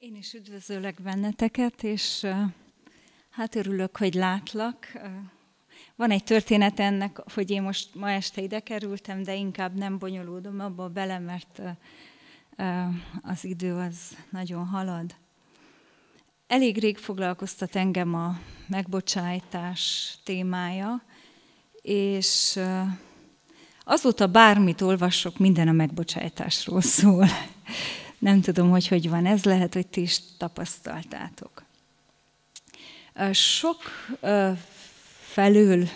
Én is üdvözöllek benneteket, és hát örülök, hogy látlak. Van egy történet ennek, hogy én most ma este ide kerültem, de inkább nem bonyolódom abba bele, mert az idő az nagyon halad. Elég rég foglalkoztat engem a megbocsájtás témája, és azóta bármit olvasok, minden a megbocsájtásról szól. Nem tudom, hogy hogy van ez, lehet, hogy ti is tapasztaltátok. Sok felül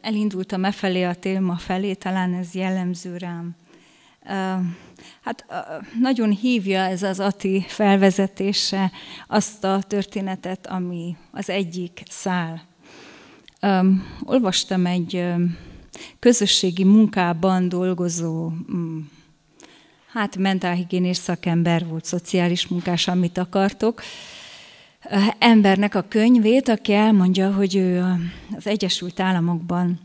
elindultam e felé a téma felé, talán ez jellemző rám. Hát nagyon hívja ez az Ati felvezetése azt a történetet, ami az egyik szál. Olvastam egy közösségi munkában dolgozó mm, hát mentálhigiénés szakember volt, szociális munkás, amit akartok, embernek a könyvét, aki elmondja, hogy ő az Egyesült Államokban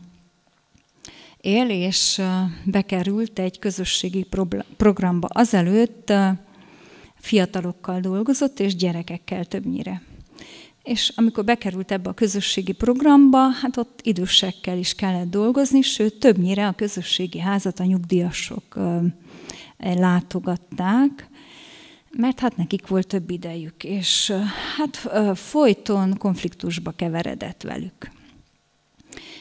él, és bekerült egy közösségi programba. Azelőtt fiatalokkal dolgozott, és gyerekekkel többnyire. És amikor bekerült ebbe a közösségi programba, hát ott idősekkel is kellett dolgozni, sőt, többnyire a közösségi házat a nyugdíjasok Eh, látogatták, mert hát nekik volt több idejük, és eh, hát eh, folyton konfliktusba keveredett velük.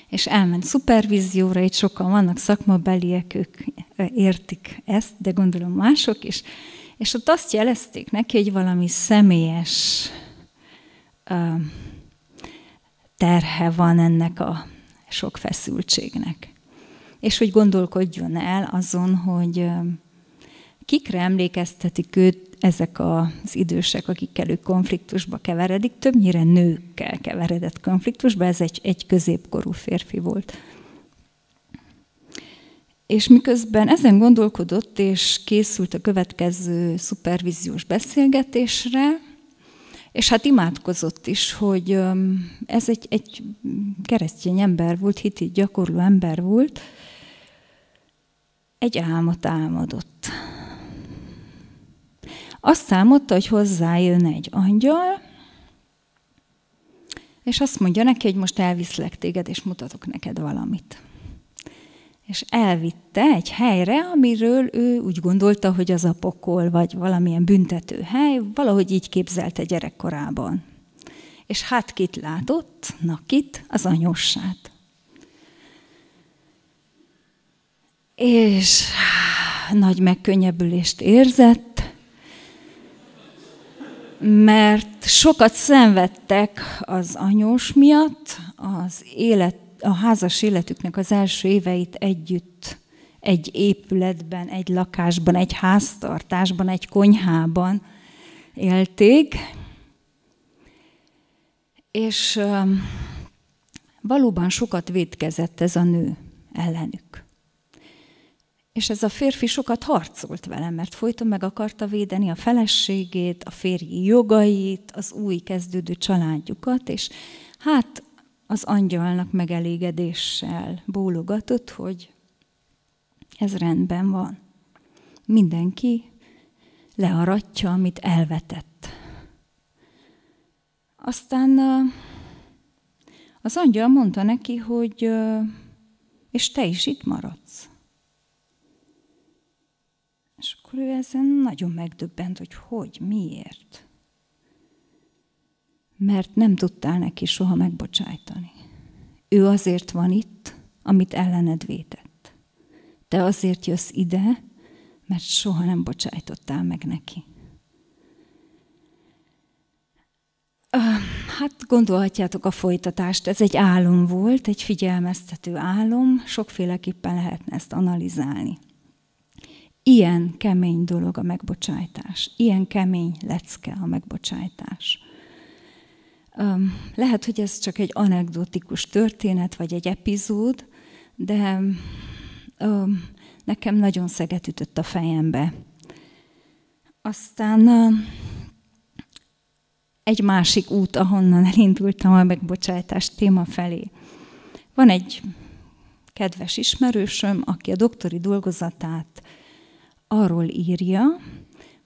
És elment szupervízióra, itt sokan vannak szakmabeliek, ők értik ezt, de gondolom mások is, és ott azt jelezték neki, hogy valami személyes terhe van ennek a sok feszültségnek. És hogy gondolkodjon el azon, hogy kikre emlékeztetik őt ezek az idősek, akikkel ő konfliktusba keveredik, többnyire nőkkel keveredett konfliktusba, ez egy, egy középkorú férfi volt. És miközben ezen gondolkodott, és készült a következő szupervíziós beszélgetésre, és hát imádkozott is, hogy ez egy, egy keresztény ember volt, hiti gyakorló ember volt, egy álmot álmodott azt számolta, hogy hozzájön egy angyal, és azt mondja neki, hogy most elviszlek téged, és mutatok neked valamit. És elvitte egy helyre, amiről ő úgy gondolta, hogy az a pokol, vagy valamilyen büntető hely, valahogy így képzelte gyerekkorában. És hát kit látott? Na kit? Az anyossát. És nagy megkönnyebbülést érzett, mert sokat szenvedtek az anyós miatt, az élet, a házas életüknek az első éveit együtt egy épületben, egy lakásban, egy háztartásban, egy konyhában élték. És valóban sokat védkezett ez a nő ellenük. És ez a férfi sokat harcolt velem, mert folyton meg akarta védeni a feleségét, a férji jogait, az új kezdődő családjukat, és hát az angyalnak megelégedéssel bólogatott, hogy ez rendben van. Mindenki learatja, amit elvetett. Aztán az angyal mondta neki, hogy és te is itt maradsz. És akkor ő ezen nagyon megdöbbent, hogy hogy, miért. Mert nem tudtál neki soha megbocsájtani. Ő azért van itt, amit ellened vétett. Te azért jössz ide, mert soha nem bocsájtottál meg neki. Hát gondolhatjátok a folytatást, ez egy álom volt, egy figyelmeztető álom, sokféleképpen lehetne ezt analizálni. Ilyen kemény dolog a megbocsájtás. Ilyen kemény lecke a megbocsájtás. lehet, hogy ez csak egy anekdotikus történet, vagy egy epizód, de nekem nagyon szeget ütött a fejembe. Aztán egy másik út, ahonnan elindultam a megbocsátás téma felé. Van egy kedves ismerősöm, aki a doktori dolgozatát arról írja,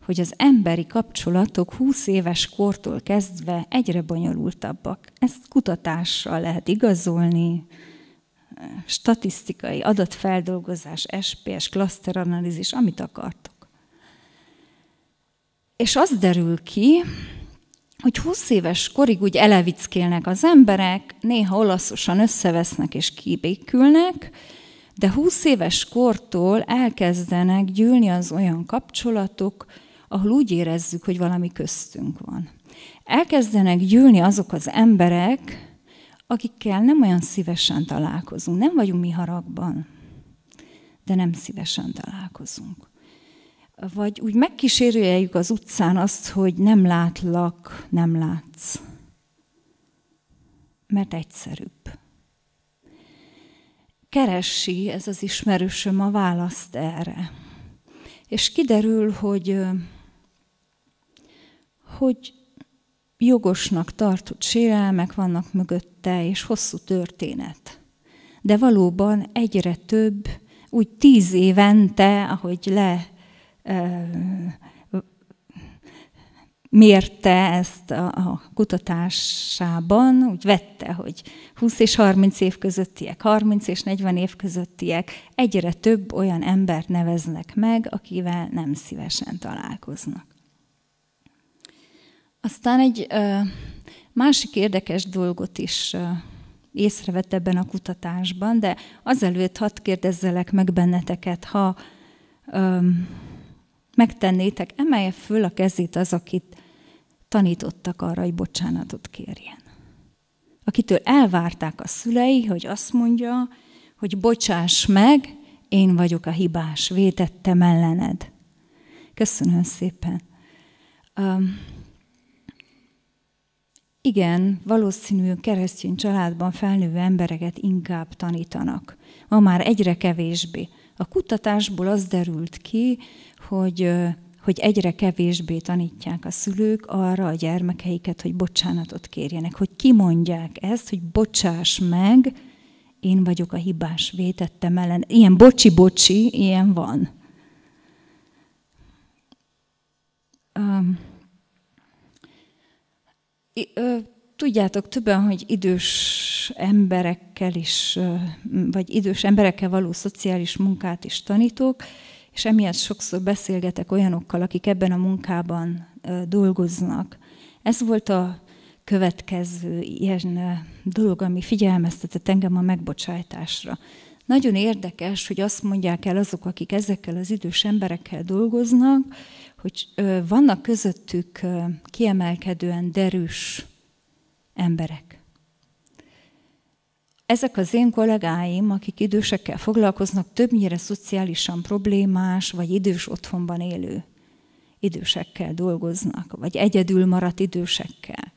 hogy az emberi kapcsolatok 20 éves kortól kezdve egyre bonyolultabbak. Ezt kutatással lehet igazolni, statisztikai adatfeldolgozás, SPS, klaszteranalízis, amit akartok. És az derül ki, hogy 20 éves korig úgy elevickélnek az emberek, néha olaszosan összevesznek és kibékülnek, de húsz éves kortól elkezdenek gyűlni az olyan kapcsolatok, ahol úgy érezzük, hogy valami köztünk van. Elkezdenek gyűlni azok az emberek, akikkel nem olyan szívesen találkozunk. Nem vagyunk mi haragban, de nem szívesen találkozunk. Vagy úgy megkísérőjeljük az utcán azt, hogy nem látlak, nem látsz. Mert egyszerűbb keresi ez az ismerősöm a választ erre. És kiderül, hogy, hogy jogosnak tartott sérelmek vannak mögötte, és hosszú történet. De valóban egyre több, úgy tíz évente, ahogy le mérte ezt a kutatásában, úgy vette, hogy 20 és 30 év közöttiek, 30 és 40 év közöttiek egyre több olyan embert neveznek meg, akivel nem szívesen találkoznak. Aztán egy másik érdekes dolgot is észrevett ebben a kutatásban, de azelőtt hadd kérdezzelek meg benneteket, ha megtennétek, emelje föl a kezét az, akit tanítottak arra, hogy bocsánatot kérjen. Akitől elvárták a szülei, hogy azt mondja, hogy bocsáss meg, én vagyok a hibás, vétettem ellened. Köszönöm szépen. Um, igen, valószínű keresztény családban felnővő embereket inkább tanítanak. Ma már egyre kevésbé. A kutatásból az derült ki, hogy hogy egyre kevésbé tanítják a szülők arra a gyermekeiket, hogy bocsánatot kérjenek, hogy kimondják ezt, hogy bocsáss meg, én vagyok a hibás, vétettem ellen. Ilyen bocsi-bocsi, ilyen van. Um, tudjátok többen, hogy idős emberekkel is, vagy idős emberekkel való szociális munkát is tanítok, és emiatt sokszor beszélgetek olyanokkal, akik ebben a munkában dolgoznak. Ez volt a következő ilyen dolog, ami figyelmeztetett engem a megbocsátásra. Nagyon érdekes, hogy azt mondják el azok, akik ezekkel az idős emberekkel dolgoznak, hogy vannak közöttük kiemelkedően derűs emberek ezek az én kollégáim, akik idősekkel foglalkoznak, többnyire szociálisan problémás, vagy idős otthonban élő idősekkel dolgoznak, vagy egyedül maradt idősekkel.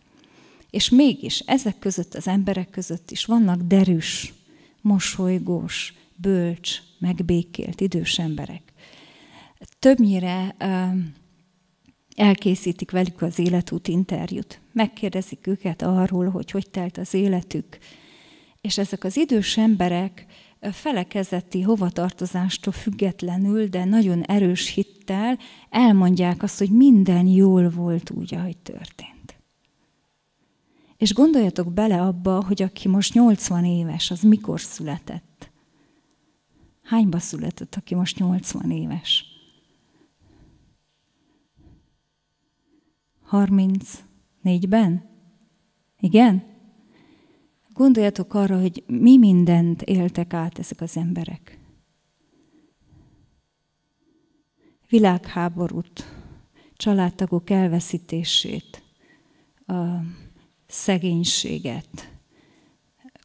És mégis ezek között, az emberek között is vannak derűs, mosolygós, bölcs, megbékélt idős emberek. Többnyire elkészítik velük az életút interjút. Megkérdezik őket arról, hogy hogy telt az életük, és ezek az idős emberek felekezeti hovatartozástól függetlenül, de nagyon erős hittel elmondják azt, hogy minden jól volt úgy, ahogy történt. És gondoljatok bele abba, hogy aki most 80 éves, az mikor született? Hányba született, aki most 80 éves? 34-ben? Igen? Gondoljatok arra, hogy mi mindent éltek át ezek az emberek. Világháborút, családtagok elveszítését, a szegénységet,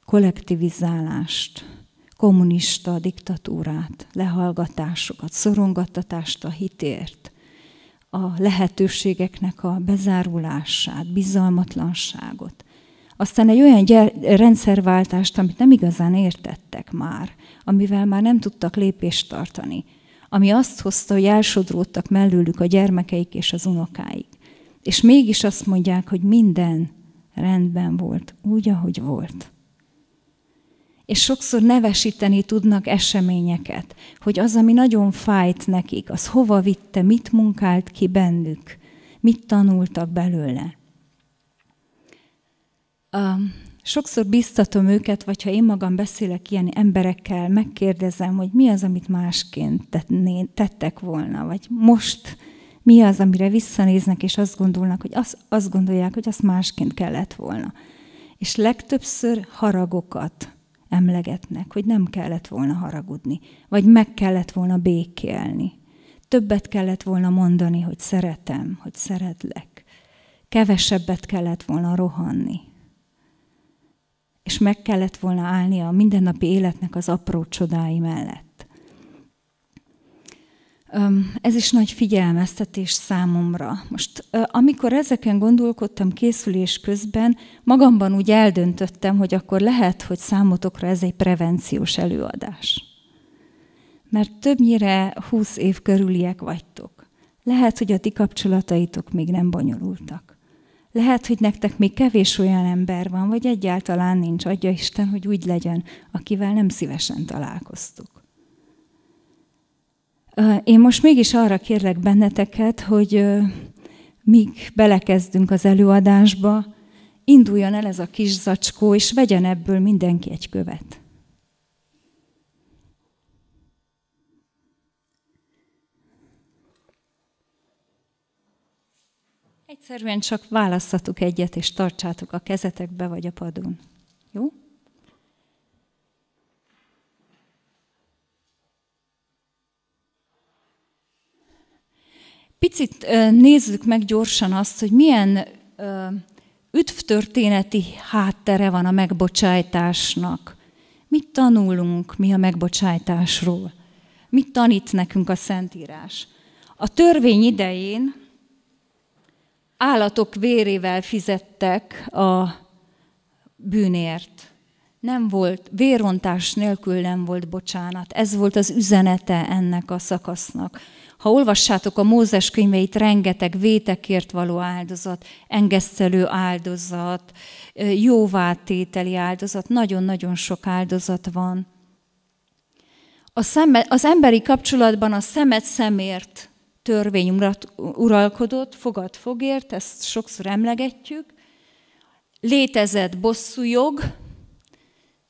kollektivizálást, kommunista diktatúrát, lehallgatásokat, szorongattatást a hitért, a lehetőségeknek a bezárulását, bizalmatlanságot – aztán egy olyan gyer- rendszerváltást, amit nem igazán értettek már, amivel már nem tudtak lépést tartani, ami azt hozta, hogy elsodródtak mellőlük a gyermekeik és az unokáik. És mégis azt mondják, hogy minden rendben volt, úgy, ahogy volt. És sokszor nevesíteni tudnak eseményeket, hogy az, ami nagyon fájt nekik, az hova vitte, mit munkált ki bennük, mit tanultak belőle sokszor biztatom őket, vagy ha én magam beszélek ilyen emberekkel, megkérdezem, hogy mi az, amit másként tettek volna, vagy most mi az, amire visszanéznek, és azt gondolnak, hogy azt, azt gondolják, hogy azt másként kellett volna. És legtöbbször haragokat emlegetnek, hogy nem kellett volna haragudni, vagy meg kellett volna békélni. Többet kellett volna mondani, hogy szeretem, hogy szeretlek. Kevesebbet kellett volna rohanni, és meg kellett volna állnia a mindennapi életnek az apró csodái mellett. Ez is nagy figyelmeztetés számomra. Most, amikor ezeken gondolkodtam készülés közben, magamban úgy eldöntöttem, hogy akkor lehet, hogy számotokra ez egy prevenciós előadás. Mert többnyire 20 év körüliek vagytok. Lehet, hogy a ti kapcsolataitok még nem bonyolultak. Lehet, hogy nektek még kevés olyan ember van, vagy egyáltalán nincs, adja Isten, hogy úgy legyen, akivel nem szívesen találkoztuk. Én most mégis arra kérlek benneteket, hogy míg belekezdünk az előadásba, induljon el ez a kis zacskó, és vegyen ebből mindenki egy követ. Egyszerűen csak választatok egyet, és tartsátok a kezetekbe vagy a padon. Jó? Picit nézzük meg gyorsan azt, hogy milyen üdvtörténeti háttere van a megbocsájtásnak. Mit tanulunk mi a megbocsájtásról? Mit tanít nekünk a Szentírás? A törvény idején állatok vérével fizettek a bűnért. Nem volt, vérontás nélkül nem volt bocsánat. Ez volt az üzenete ennek a szakasznak. Ha olvassátok a Mózes könyveit, rengeteg vétekért való áldozat, engesztelő áldozat, jóvátételi áldozat, nagyon-nagyon sok áldozat van. A szeme, az emberi kapcsolatban a szemet szemért törvény uralkodott, fogad fogért, ezt sokszor emlegetjük. Létezett bosszújog,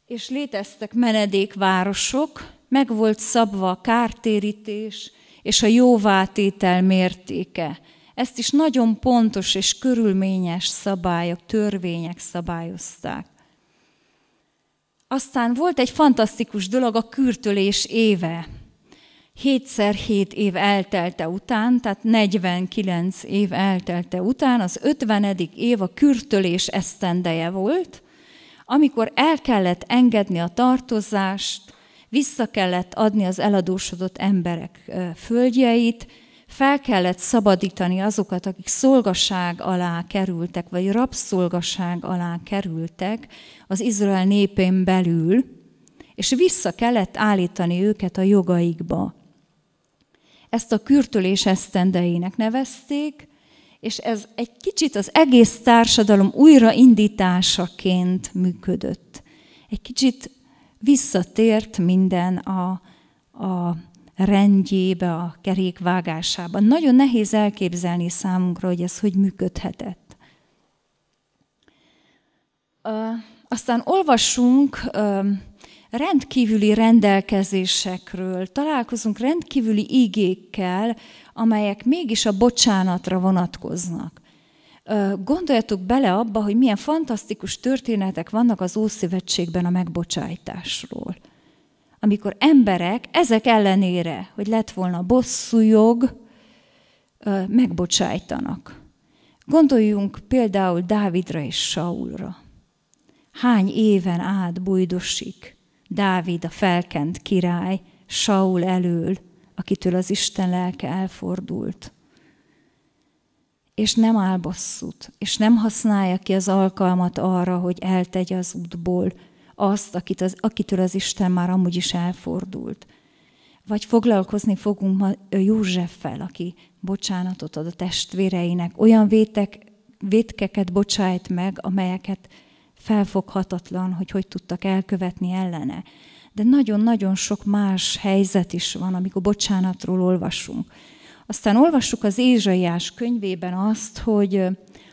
és léteztek menedékvárosok, meg volt szabva a kártérítés és a jóvátétel mértéke. Ezt is nagyon pontos és körülményes szabályok, törvények szabályozták. Aztán volt egy fantasztikus dolog, a kürtölés éve. 7 x év eltelte után, tehát 49 év eltelte után, az 50. év a kürtölés esztendeje volt, amikor el kellett engedni a tartozást, vissza kellett adni az eladósodott emberek földjeit, fel kellett szabadítani azokat, akik szolgaság alá kerültek, vagy rabszolgaság alá kerültek az Izrael népén belül, és vissza kellett állítani őket a jogaikba. Ezt a kürtölés esztendeinek nevezték, és ez egy kicsit az egész társadalom újraindításaként működött. Egy kicsit visszatért minden a, a rendjébe, a kerékvágásába. Nagyon nehéz elképzelni számunkra, hogy ez hogy működhetett. Aztán olvassunk rendkívüli rendelkezésekről, találkozunk rendkívüli ígékkel, amelyek mégis a bocsánatra vonatkoznak. Gondoljatok bele abba, hogy milyen fantasztikus történetek vannak az Ószövetségben a megbocsájtásról. Amikor emberek ezek ellenére, hogy lett volna bosszújog, megbocsájtanak. Gondoljunk például Dávidra és Saulra. Hány éven át bujdosik Dávid a felkent király, Saul elől, akitől az Isten lelke elfordult. És nem áll bosszút, és nem használja ki az alkalmat arra, hogy eltegye az útból azt, akit az, akitől az Isten már amúgy is elfordult. Vagy foglalkozni fogunk ma Józseffel, aki bocsánatot ad a testvéreinek, olyan vétek, vétkeket bocsájt meg, amelyeket felfoghatatlan, hogy hogy tudtak elkövetni ellene. De nagyon-nagyon sok más helyzet is van, amikor bocsánatról olvasunk. Aztán olvassuk az Ézsaiás könyvében azt, hogy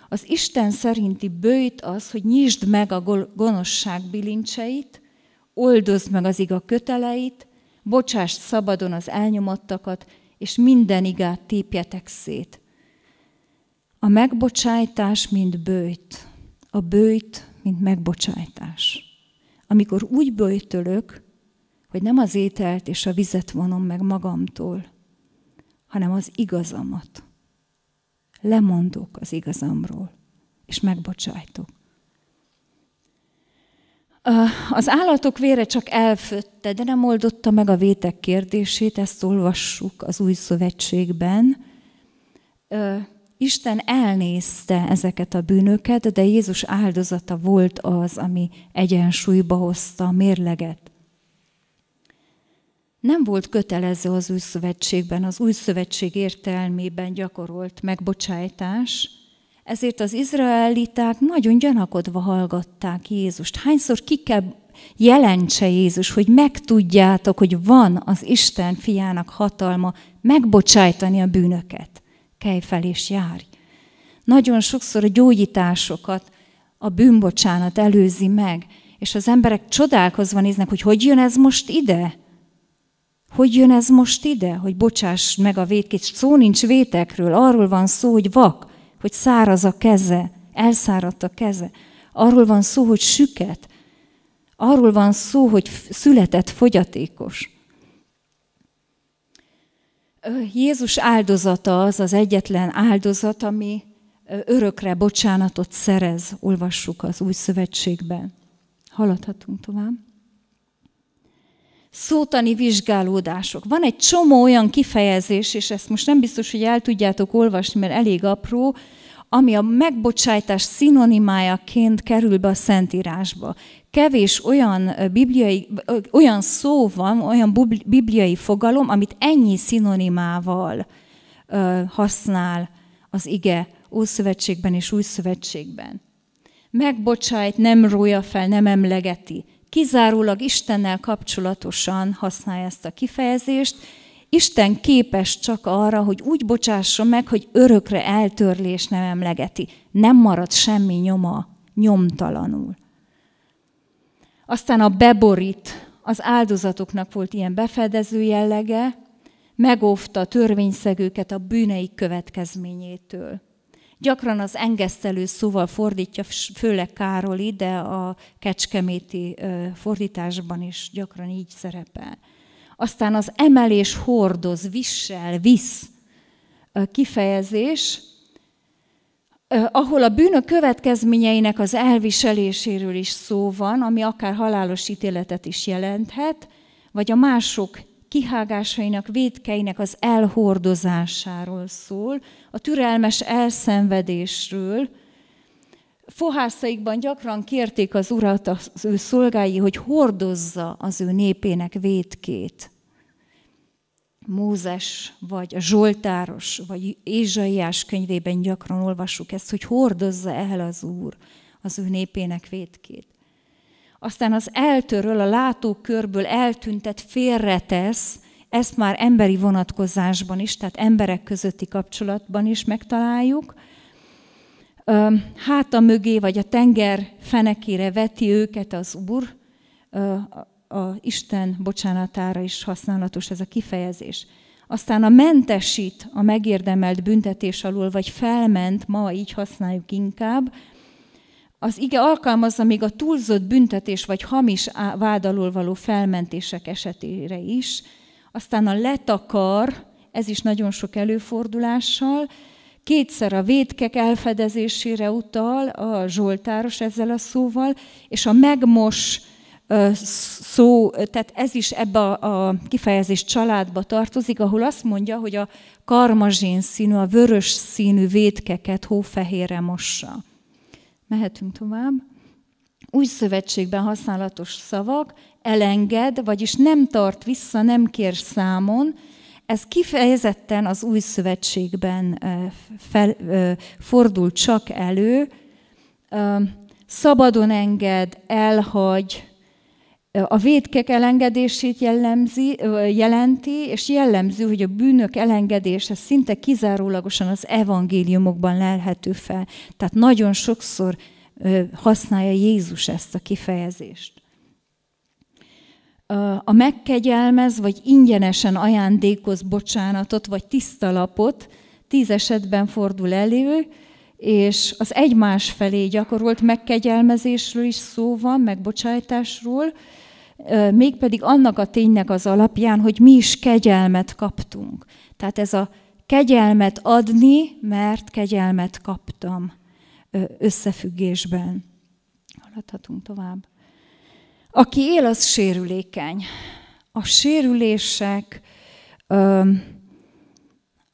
az Isten szerinti bőjt az, hogy nyisd meg a gonoszság bilincseit, oldozd meg az iga köteleit, bocsást szabadon az elnyomottakat, és minden igát tépjetek szét. A megbocsájtás, mint bőjt. A bőjt mint megbocsájtás. Amikor úgy böjtölök, hogy nem az ételt és a vizet vonom meg magamtól, hanem az igazamat. Lemondok az igazamról, és megbocsájtok. Az állatok vére csak elfötte, de nem oldotta meg a vétek kérdését, ezt olvassuk az új szövetségben. Isten elnézte ezeket a bűnöket, de Jézus áldozata volt az, ami egyensúlyba hozta a mérleget. Nem volt kötelező az új szövetségben, az új szövetség értelmében gyakorolt megbocsájtás, ezért az izraeliták nagyon gyanakodva hallgatták Jézust. Hányszor ki kell jelentse Jézus, hogy megtudjátok, hogy van az Isten fiának hatalma megbocsájtani a bűnöket kelj fel és járj. Nagyon sokszor a gyógyításokat a bűnbocsánat előzi meg, és az emberek csodálkozva néznek, hogy hogy jön ez most ide? Hogy jön ez most ide, hogy bocsáss meg a vétkét? Szó nincs vétekről, arról van szó, hogy vak, hogy száraz a keze, elszáradt a keze. Arról van szó, hogy süket. Arról van szó, hogy született fogyatékos. Jézus áldozata az az egyetlen áldozat, ami örökre bocsánatot szerez, olvassuk az új szövetségben. Haladhatunk tovább. Szótani vizsgálódások. Van egy csomó olyan kifejezés, és ezt most nem biztos, hogy el tudjátok olvasni, mert elég apró, ami a megbocsátás szinonimájaként kerül be a Szentírásba. Kevés olyan, bibliai, olyan szó van, olyan bibliai fogalom, amit ennyi szinonimával használ az ige Ószövetségben és Újszövetségben. Megbocsájt, nem rója fel, nem emlegeti. Kizárólag Istennel kapcsolatosan használja ezt a kifejezést, Isten képes csak arra, hogy úgy bocsásson meg, hogy örökre eltörlés nem emlegeti. Nem marad semmi nyoma, nyomtalanul. Aztán a beborít, az áldozatoknak volt ilyen befedező jellege, megóvta a törvényszegőket a bűneik következményétől. Gyakran az engesztelő szóval fordítja, főleg Károli, de a kecskeméti fordításban is gyakran így szerepel. Aztán az emelés hordoz, vissel, visz kifejezés, ahol a bűnök következményeinek az elviseléséről is szó van, ami akár halálos ítéletet is jelenthet, vagy a mások kihágásainak, védkeinek az elhordozásáról szól, a türelmes elszenvedésről, fohászaikban gyakran kérték az urat, az ő szolgái, hogy hordozza az ő népének vétkét. Mózes, vagy a Zsoltáros, vagy Ézsaiás könyvében gyakran olvassuk ezt, hogy hordozza el az Úr az ő népének vétkét. Aztán az eltöröl, a látókörből eltüntet, félretesz, ezt már emberi vonatkozásban is, tehát emberek közötti kapcsolatban is megtaláljuk – háta mögé, vagy a tenger fenekére veti őket az Úr, a Isten bocsánatára is használatos ez a kifejezés. Aztán a mentesít a megérdemelt büntetés alól vagy felment, ma így használjuk inkább, az ige alkalmazza még a túlzott büntetés vagy hamis vád alól való felmentések esetére is. Aztán a letakar, ez is nagyon sok előfordulással, kétszer a védkek elfedezésére utal a Zsoltáros ezzel a szóval, és a megmos szó, tehát ez is ebbe a, kifejezés családba tartozik, ahol azt mondja, hogy a karmazsén színű, a vörös színű védkeket hófehérre mossa. Mehetünk tovább. Új szövetségben használatos szavak, elenged, vagyis nem tart vissza, nem kér számon, ez kifejezetten az új szövetségben fel, fordul csak elő. Szabadon enged, elhagy, a védkek elengedését jellemzi, jelenti, és jellemző, hogy a bűnök elengedése szinte kizárólagosan az evangéliumokban lelhető fel. Tehát nagyon sokszor használja Jézus ezt a kifejezést a megkegyelmez, vagy ingyenesen ajándékoz bocsánatot, vagy tisztalapot, tíz esetben fordul elő, és az egymás felé gyakorolt megkegyelmezésről is szó van, megbocsájtásról, mégpedig annak a ténynek az alapján, hogy mi is kegyelmet kaptunk. Tehát ez a kegyelmet adni, mert kegyelmet kaptam összefüggésben. Haladhatunk tovább. Aki él, az sérülékeny. A sérülések,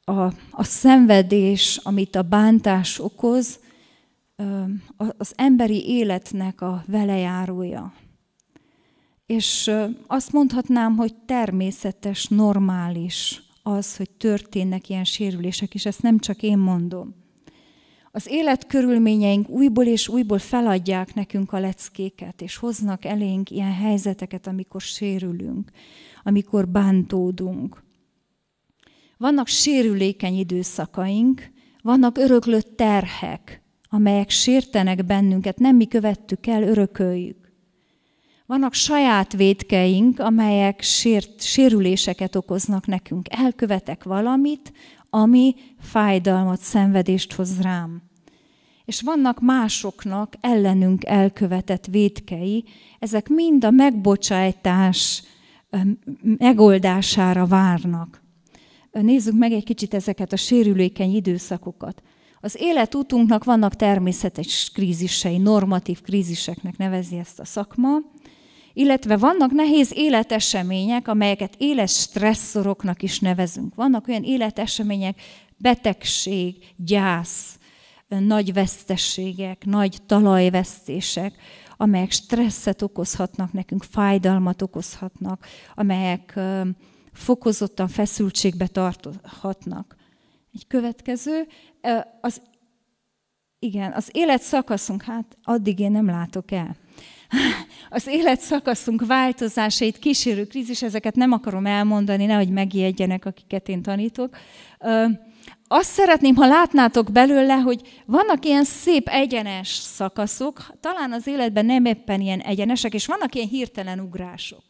a, a szenvedés, amit a bántás okoz, az emberi életnek a velejárója. És azt mondhatnám, hogy természetes, normális az, hogy történnek ilyen sérülések, és ezt nem csak én mondom. Az élet újból és újból feladják nekünk a leckéket, és hoznak elénk ilyen helyzeteket, amikor sérülünk, amikor bántódunk. Vannak sérülékeny időszakaink, vannak öröklött terhek, amelyek sértenek bennünket, nem mi követtük el, örököljük. Vannak saját védkeink, amelyek sért, sérüléseket okoznak nekünk. Elkövetek valamit, ami fájdalmat, szenvedést hoz rám. És vannak másoknak ellenünk elkövetett védkei, ezek mind a megbocsájtás megoldására várnak. Nézzük meg egy kicsit ezeket a sérülékeny időszakokat. Az életútunknak vannak természetes krízisei, normatív kríziseknek nevezi ezt a szakma, illetve vannak nehéz életesemények, amelyeket éles stresszoroknak is nevezünk. Vannak olyan életesemények, betegség, gyász, nagy vesztességek, nagy talajvesztések, amelyek stresszet okozhatnak nekünk, fájdalmat okozhatnak, amelyek fokozottan feszültségbe tarthatnak. Egy következő, az, igen, az életszakaszunk, hát addig én nem látok el az életszakaszunk változásait kísérő krízis, ezeket nem akarom elmondani, nehogy megijedjenek, akiket én tanítok. Azt szeretném, ha látnátok belőle, hogy vannak ilyen szép egyenes szakaszok, talán az életben nem éppen ilyen egyenesek, és vannak ilyen hirtelen ugrások.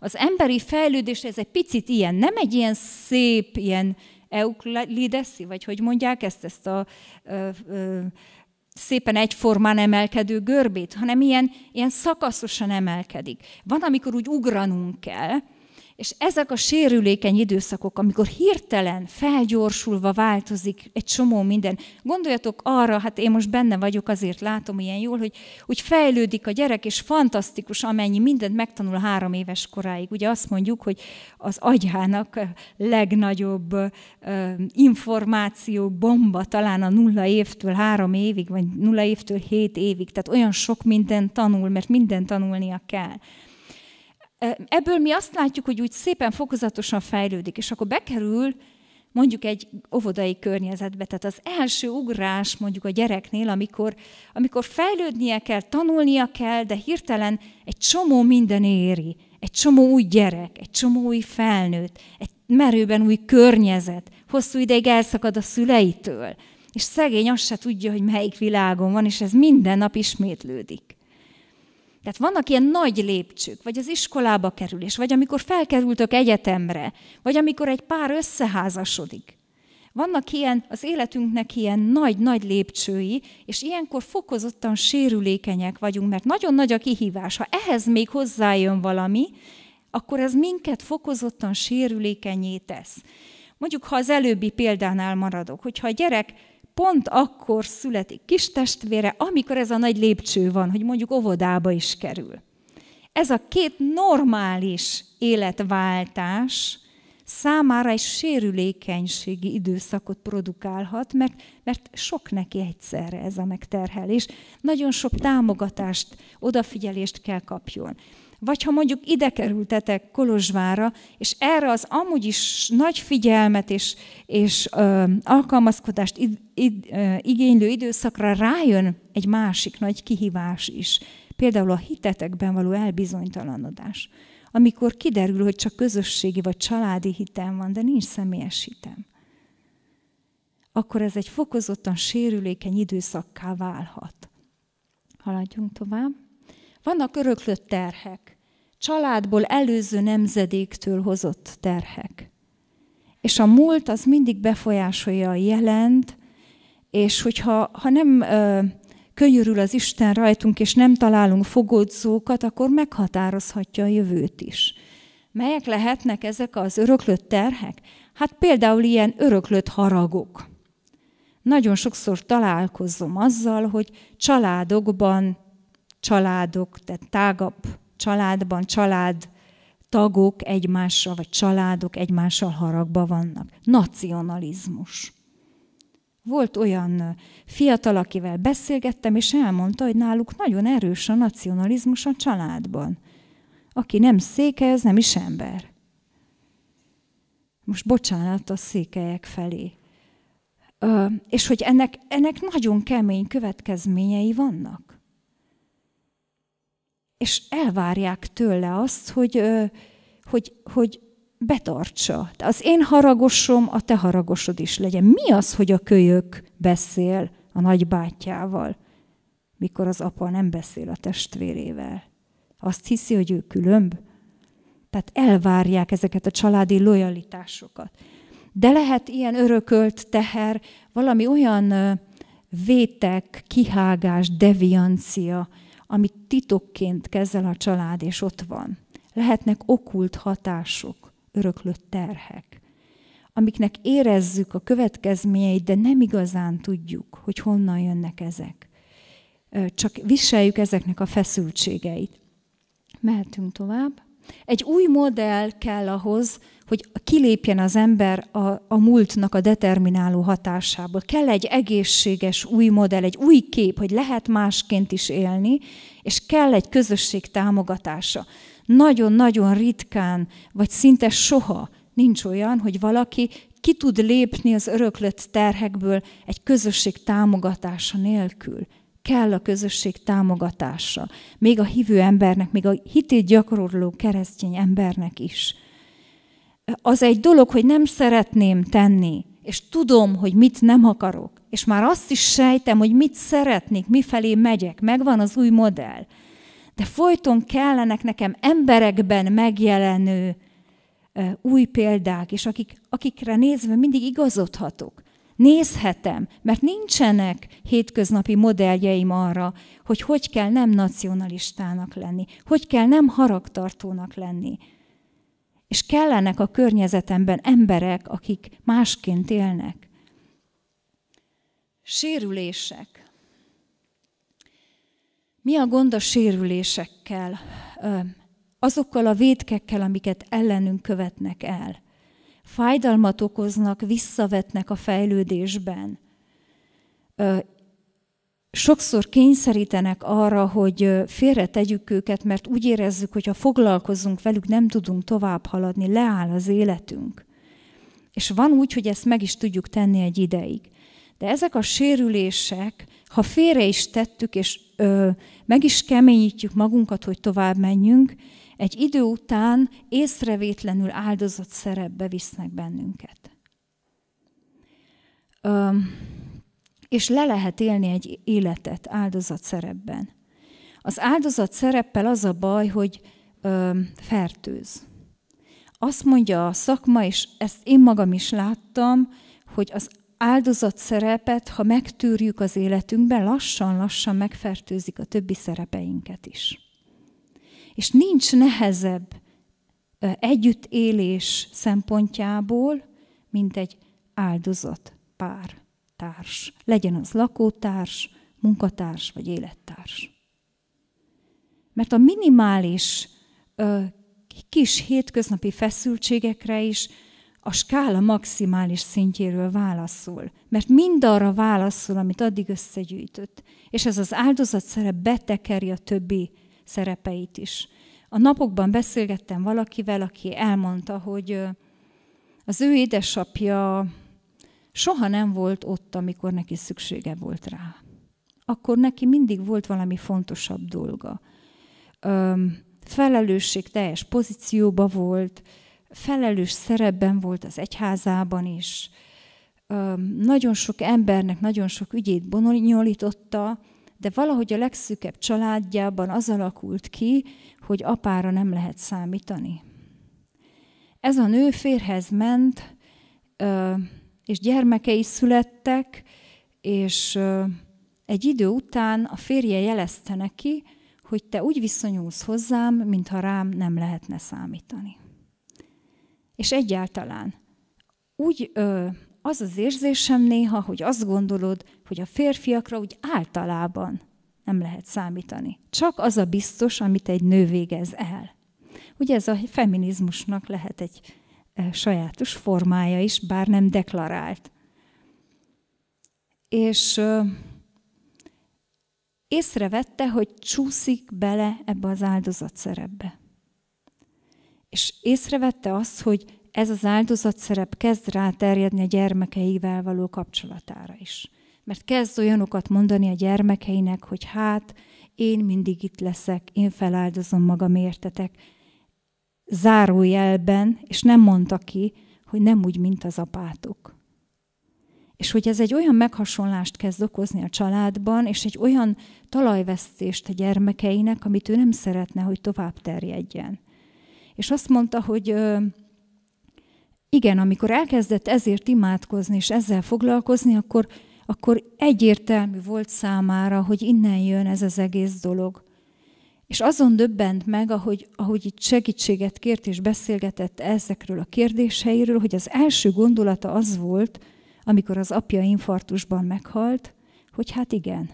Az emberi fejlődés, ez egy picit ilyen, nem egy ilyen szép, ilyen euklideszi, vagy hogy mondják ezt, ezt a ö, ö, szépen egyformán emelkedő görbét, hanem ilyen, ilyen szakaszosan emelkedik. Van, amikor úgy ugranunk kell, és ezek a sérülékeny időszakok, amikor hirtelen, felgyorsulva változik egy csomó minden. Gondoljatok arra, hát én most benne vagyok, azért látom ilyen jól, hogy úgy fejlődik a gyerek, és fantasztikus, amennyi mindent megtanul három éves koráig. Ugye azt mondjuk, hogy az agyának legnagyobb ö, információ bomba talán a nulla évtől három évig, vagy nulla évtől hét évig. Tehát olyan sok mindent tanul, mert mindent tanulnia kell ebből mi azt látjuk, hogy úgy szépen fokozatosan fejlődik, és akkor bekerül mondjuk egy óvodai környezetbe. Tehát az első ugrás mondjuk a gyereknél, amikor, amikor fejlődnie kell, tanulnia kell, de hirtelen egy csomó minden éri. Egy csomó új gyerek, egy csomó új felnőtt, egy merőben új környezet. Hosszú ideig elszakad a szüleitől, és szegény azt se tudja, hogy melyik világon van, és ez minden nap ismétlődik. Tehát vannak ilyen nagy lépcsők, vagy az iskolába kerülés, vagy amikor felkerültök egyetemre, vagy amikor egy pár összeházasodik. Vannak ilyen, az életünknek ilyen nagy-nagy lépcsői, és ilyenkor fokozottan sérülékenyek vagyunk, mert nagyon nagy a kihívás. Ha ehhez még hozzájön valami, akkor ez minket fokozottan sérülékenyé tesz. Mondjuk, ha az előbbi példánál maradok, hogyha a gyerek pont akkor születik kistestvére, amikor ez a nagy lépcső van, hogy mondjuk óvodába is kerül. Ez a két normális életváltás számára egy sérülékenységi időszakot produkálhat, mert, mert sok neki egyszerre ez a megterhelés. Nagyon sok támogatást, odafigyelést kell kapjon. Vagy ha mondjuk ide kerültetek Kolozsvára, és erre az amúgy is nagy figyelmet és, és ö, alkalmazkodást id, id, ö, igénylő időszakra rájön egy másik nagy kihívás is. Például a hitetekben való elbizonytalanodás. Amikor kiderül, hogy csak közösségi vagy családi hitem van, de nincs személyes hitem akkor ez egy fokozottan sérülékeny időszakká válhat. Haladjunk tovább. Vannak öröklött terhek, családból előző nemzedéktől hozott terhek. És a múlt az mindig befolyásolja a jelent, és hogyha ha nem ö, könyörül az Isten rajtunk, és nem találunk fogódzókat, akkor meghatározhatja a jövőt is. Melyek lehetnek ezek az öröklött terhek? Hát például ilyen öröklött haragok. Nagyon sokszor találkozom azzal, hogy családokban családok, tehát tágabb családban család tagok egymással, vagy családok egymással haragba vannak. Nacionalizmus. Volt olyan fiatal, akivel beszélgettem, és elmondta, hogy náluk nagyon erős a nacionalizmus a családban. Aki nem széke, az nem is ember. Most bocsánat a székelyek felé. Ö, és hogy ennek, ennek nagyon kemény következményei vannak és elvárják tőle azt, hogy, hogy, hogy betartsa. De az én haragosom, a te haragosod is legyen. Mi az, hogy a kölyök beszél a nagybátyjával, mikor az apa nem beszél a testvérével? Azt hiszi, hogy ő különb? Tehát elvárják ezeket a családi lojalitásokat. De lehet ilyen örökölt teher, valami olyan vétek, kihágás, deviancia, amit titokként kezel a család, és ott van. Lehetnek okult hatások, öröklött terhek, amiknek érezzük a következményeit, de nem igazán tudjuk, hogy honnan jönnek ezek. Csak viseljük ezeknek a feszültségeit. Mehetünk tovább. Egy új modell kell ahhoz, hogy kilépjen az ember a, a múltnak a determináló hatásából. Kell egy egészséges új modell, egy új kép, hogy lehet másként is élni, és kell egy közösség támogatása. Nagyon-nagyon ritkán, vagy szinte soha nincs olyan, hogy valaki ki tud lépni az öröklött terhekből egy közösség támogatása nélkül kell a közösség támogatása. Még a hívő embernek, még a hitét gyakorló keresztény embernek is. Az egy dolog, hogy nem szeretném tenni, és tudom, hogy mit nem akarok, és már azt is sejtem, hogy mit szeretnék, mifelé megyek, megvan az új modell. De folyton kellenek nekem emberekben megjelenő új példák, és akik, akikre nézve mindig igazodhatok nézhetem, mert nincsenek hétköznapi modelljeim arra, hogy hogy kell nem nacionalistának lenni, hogy kell nem haragtartónak lenni. És kellenek a környezetemben emberek, akik másként élnek. Sérülések. Mi a gond a sérülésekkel, azokkal a védkekkel, amiket ellenünk követnek el? fájdalmat okoznak, visszavetnek a fejlődésben. Sokszor kényszerítenek arra, hogy félre tegyük őket, mert úgy érezzük, hogy ha foglalkozunk velük, nem tudunk tovább haladni, leáll az életünk. És van úgy, hogy ezt meg is tudjuk tenni egy ideig. De ezek a sérülések, ha félre is tettük, és ö, meg is keményítjük magunkat, hogy tovább menjünk, egy idő után észrevétlenül áldozat szerepbe visznek bennünket. Öm, és le lehet élni egy életet áldozat szerepben. Az áldozat szereppel az a baj, hogy öm, fertőz. Azt mondja a szakma, és ezt én magam is láttam, hogy az áldozat szerepet, ha megtűrjük az életünkben, lassan-lassan megfertőzik a többi szerepeinket is. És nincs nehezebb együttélés szempontjából, mint egy áldozat pár társ. Legyen az lakótárs, munkatárs vagy élettárs. Mert a minimális kis hétköznapi feszültségekre is a skála maximális szintjéről válaszol, mert mindarra válaszol, amit addig összegyűjtött. És ez az áldozat szerep betekeri a többi szerepeit is. A napokban beszélgettem valakivel, aki elmondta, hogy az ő édesapja soha nem volt ott, amikor neki szüksége volt rá. Akkor neki mindig volt valami fontosabb dolga. Öm, felelősség teljes pozícióba volt, felelős szerepben volt az egyházában is, öm, nagyon sok embernek nagyon sok ügyét bonyolította, de valahogy a legszűkebb családjában az alakult ki, hogy apára nem lehet számítani. Ez a nő férhez ment, és gyermekei születtek, és egy idő után a férje jelezte neki, hogy te úgy viszonyulsz hozzám, mintha rám nem lehetne számítani. És egyáltalán úgy az az érzésem néha, hogy azt gondolod, hogy a férfiakra úgy általában nem lehet számítani. Csak az a biztos, amit egy nő végez el. Ugye ez a feminizmusnak lehet egy e, sajátos formája is, bár nem deklarált. És észrevette, hogy csúszik bele ebbe az áldozatszerepbe. És észrevette azt, hogy ez az szerep kezd ráterjedni a gyermekeivel való kapcsolatára is. Mert kezd olyanokat mondani a gyermekeinek, hogy hát, én mindig itt leszek, én feláldozom magam értetek. Zárójelben, és nem mondta ki, hogy nem úgy, mint az apátok. És hogy ez egy olyan meghasonlást kezd okozni a családban, és egy olyan talajvesztést a gyermekeinek, amit ő nem szeretne, hogy tovább terjedjen. És azt mondta, hogy igen, amikor elkezdett ezért imádkozni és ezzel foglalkozni, akkor, akkor egyértelmű volt számára, hogy innen jön ez az egész dolog. És azon döbbent meg, ahogy, ahogy itt segítséget kért és beszélgetett ezekről a kérdéseiről, hogy az első gondolata az volt, amikor az apja infartusban meghalt, hogy hát igen,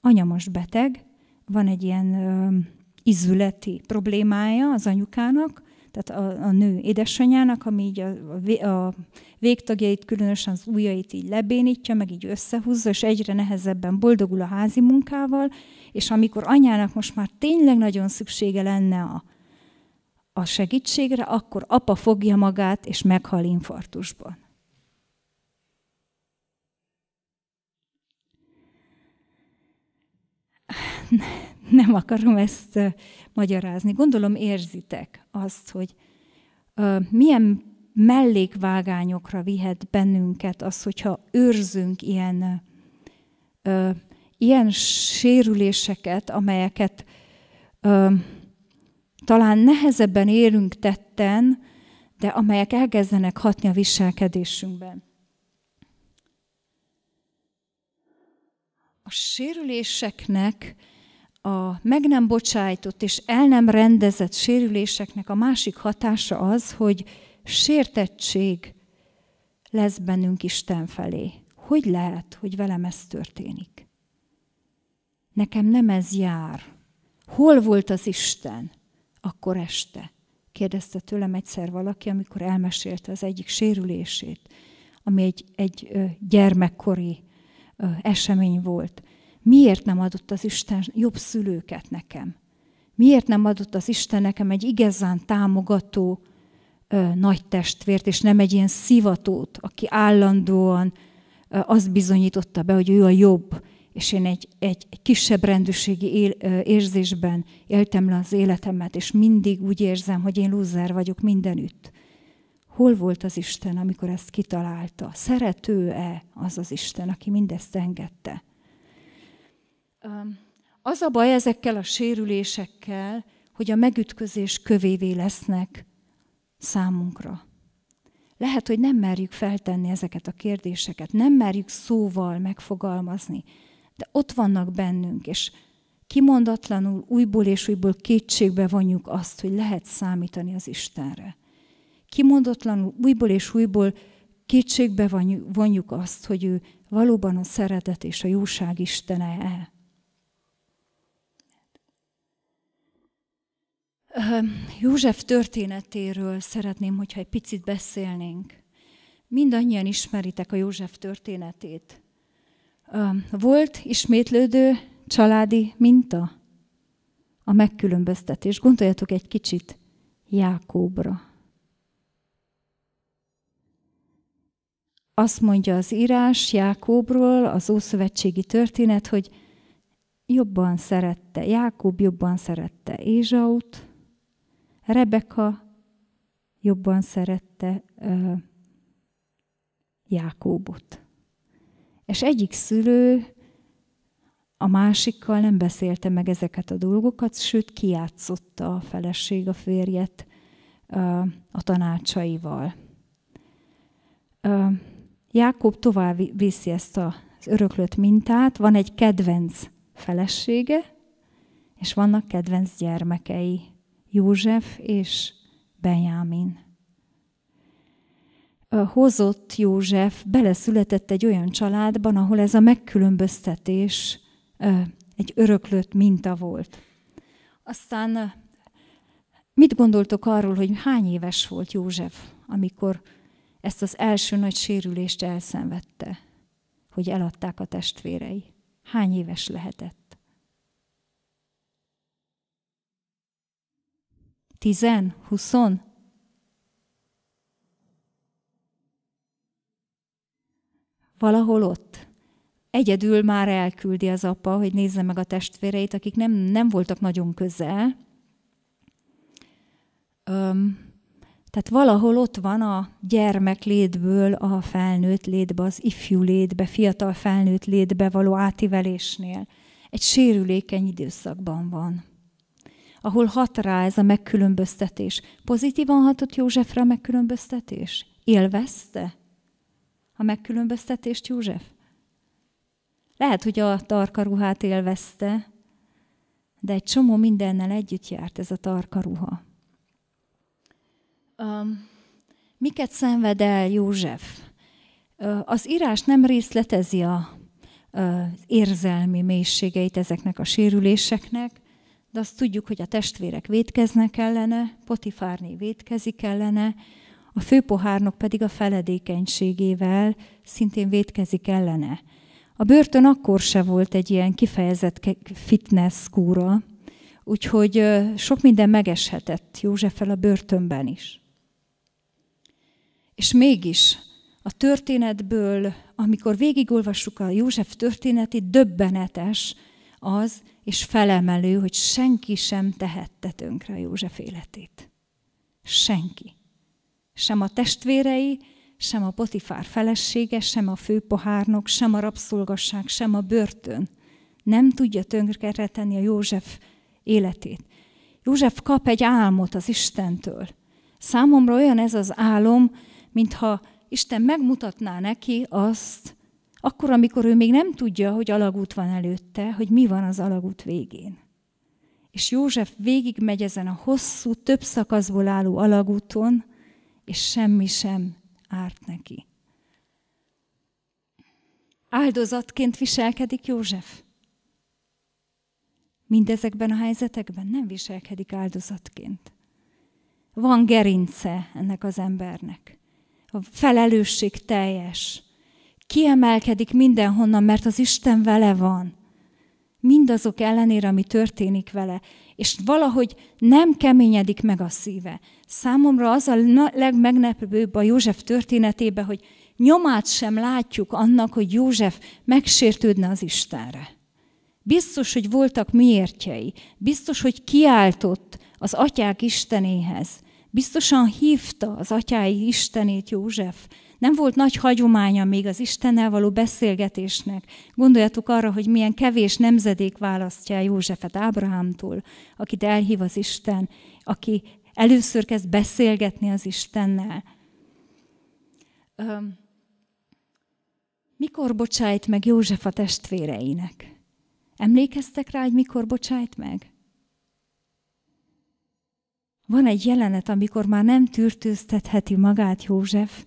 anya most beteg, van egy ilyen ö, izületi problémája az anyukának, tehát a, a nő édesanyjának, ami így a, a, végtagjait, különösen az ujjait így lebénítja, meg így összehúzza, és egyre nehezebben boldogul a házi munkával, és amikor anyának most már tényleg nagyon szüksége lenne a, a segítségre, akkor apa fogja magát, és meghal infartusban nem akarom ezt magyarázni. Gondolom érzitek azt, hogy milyen mellékvágányokra vihet bennünket az, hogyha őrzünk ilyen, ilyen sérüléseket, amelyeket talán nehezebben élünk tetten, de amelyek elkezdenek hatni a viselkedésünkben. A sérüléseknek a meg nem bocsájtott és el nem rendezett sérüléseknek a másik hatása az, hogy sértettség lesz bennünk Isten felé. Hogy lehet, hogy velem ez történik? Nekem nem ez jár. Hol volt az Isten akkor este? Kérdezte tőlem egyszer valaki, amikor elmesélte az egyik sérülését, ami egy, egy gyermekkori esemény volt. Miért nem adott az Isten jobb szülőket nekem? Miért nem adott az Isten nekem egy igazán támogató ö, nagy testvért, és nem egy ilyen szivatót, aki állandóan ö, azt bizonyította be, hogy ő a jobb, és én egy, egy, egy kisebb rendűségi él, ö, érzésben éltem le az életemet, és mindig úgy érzem, hogy én lúzer vagyok mindenütt. Hol volt az Isten, amikor ezt kitalálta? Szerető-e az az Isten, aki mindezt engedte? Az a baj ezekkel a sérülésekkel, hogy a megütközés kövévé lesznek számunkra. Lehet, hogy nem merjük feltenni ezeket a kérdéseket, nem merjük szóval megfogalmazni, de ott vannak bennünk, és kimondatlanul újból és újból kétségbe vonjuk azt, hogy lehet számítani az Istenre. Kimondatlanul újból és újból kétségbe vonjuk azt, hogy ő valóban a szeretet és a jóság Istene-e. József történetéről szeretném, hogyha egy picit beszélnénk. Mindannyian ismeritek a József történetét. Volt ismétlődő családi minta? A megkülönböztetés. Gondoljatok egy kicsit Jákóbra. Azt mondja az írás Jákóbról, az Ószövetségi történet, hogy jobban szerette, Jákób jobban szerette Ézsaut, Rebeka jobban szerette uh, Jákóbot. És egyik szülő a másikkal nem beszélte meg ezeket a dolgokat, sőt kiátszotta a feleség a férjet uh, a tanácsaival. Uh, Jákob tovább viszi ezt az öröklött mintát, van egy kedvenc felesége, és vannak kedvenc gyermekei. József és Benjámin. A hozott József beleszületett egy olyan családban, ahol ez a megkülönböztetés egy öröklött minta volt. Aztán mit gondoltok arról, hogy hány éves volt József, amikor ezt az első nagy sérülést elszenvedte, hogy eladták a testvérei? Hány éves lehetett? tizen, huszon? Valahol ott. Egyedül már elküldi az apa, hogy nézze meg a testvéreit, akik nem, nem voltak nagyon közel. Öm, tehát valahol ott van a gyermek létből a felnőtt létbe, az ifjú létbe, fiatal felnőtt létbe való átívelésnél. Egy sérülékeny időszakban van ahol hat rá ez a megkülönböztetés. Pozitívan hatott Józsefre a megkülönböztetés? Élvezte a megkülönböztetést József? Lehet, hogy a tarka ruhát élvezte, de egy csomó mindennel együtt járt ez a tarka ruha. Um, miket szenved el József? Az írás nem részletezi a, az érzelmi mélységeit ezeknek a sérüléseknek, de azt tudjuk, hogy a testvérek vétkeznek ellene, Potifárné vétkezik ellene, a főpohárnok pedig a feledékenységével szintén vétkezik ellene. A börtön akkor se volt egy ilyen kifejezett fitness kúra, úgyhogy sok minden megeshetett Józseffel a börtönben is. És mégis a történetből, amikor végigolvassuk a József történetét, döbbenetes, az, és felemelő, hogy senki sem tehette tönkre a József életét. Senki. Sem a testvérei, sem a potifár felesége, sem a főpohárnok, sem a rabszolgasság, sem a börtön. Nem tudja tönkretenni a József életét. József kap egy álmot az Istentől. Számomra olyan ez az álom, mintha Isten megmutatná neki azt, akkor, amikor ő még nem tudja, hogy alagút van előtte, hogy mi van az alagút végén. És József végigmegy ezen a hosszú, több szakaszból álló alagúton, és semmi sem árt neki. Áldozatként viselkedik József? Mindezekben a helyzetekben nem viselkedik áldozatként. Van gerince ennek az embernek. A felelősség teljes, kiemelkedik mindenhonnan, mert az Isten vele van. Mindazok ellenére, ami történik vele. És valahogy nem keményedik meg a szíve. Számomra az a legmegnepőbb a József történetében, hogy nyomát sem látjuk annak, hogy József megsértődne az Istenre. Biztos, hogy voltak miértjei, biztos, hogy kiáltott az atyák Istenéhez, biztosan hívta az atyái Istenét József, nem volt nagy hagyománya még az Istennel való beszélgetésnek. Gondoljatok arra, hogy milyen kevés nemzedék választja Józsefet Ábrahámtól, akit elhív az Isten, aki először kezd beszélgetni az Istennel. mikor bocsájt meg József a testvéreinek? Emlékeztek rá, hogy mikor bocsájt meg? Van egy jelenet, amikor már nem tűrtőztetheti magát József,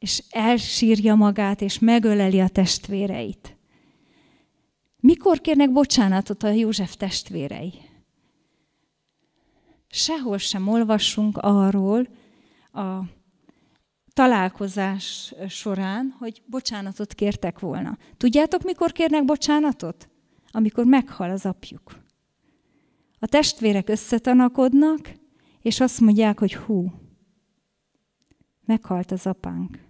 és elsírja magát, és megöleli a testvéreit. Mikor kérnek bocsánatot a József testvérei? Sehol sem olvassunk arról a találkozás során, hogy bocsánatot kértek volna. Tudjátok, mikor kérnek bocsánatot? Amikor meghal az apjuk. A testvérek összetanakodnak, és azt mondják, hogy hú, meghalt az apánk.